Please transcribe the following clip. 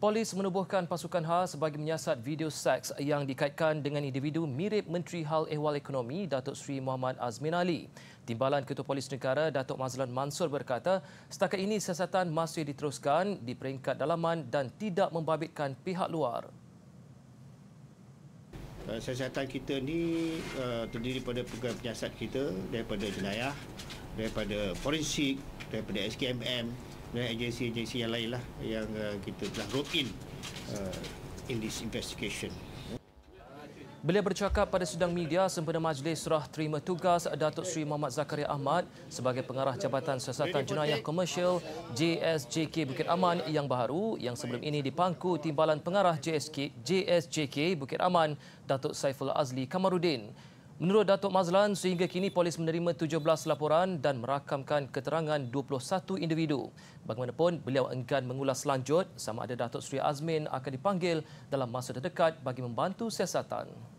Polis menubuhkan pasukan hal sebagai menyiasat video seks yang dikaitkan dengan individu mirip Menteri Hal Ehwal Ekonomi Datuk Seri Muhammad Azmin Ali. Timbalan Ketua Polis Negara Datuk Mazlan Mansur berkata, setakat ini siasatan masih diteruskan di peringkat dalaman dan tidak membabitkan pihak luar. Eh, siasatan kita ini eh, terdiri pada pegawai penyiasat kita daripada jenayah, daripada forensik, daripada SKMM, dan eh, agensi-agensi yang lain lah yang uh, kita telah rope in uh, in this investigation. Beliau bercakap pada sidang media sempena majlis serah terima tugas Datuk Seri Muhammad Zakaria Ahmad sebagai pengarah Jabatan Siasatan Jenayah Komersial JSJK Bukit Aman yang baru yang sebelum ini dipangku timbalan pengarah JSK, JSJK Bukit Aman Datuk Saiful Azli Kamarudin. Menurut Datuk Mazlan, sehingga kini polis menerima 17 laporan dan merakamkan keterangan 21 individu. Bagaimanapun, beliau enggan mengulas lanjut sama ada Datuk Sri Azmin akan dipanggil dalam masa terdekat bagi membantu siasatan.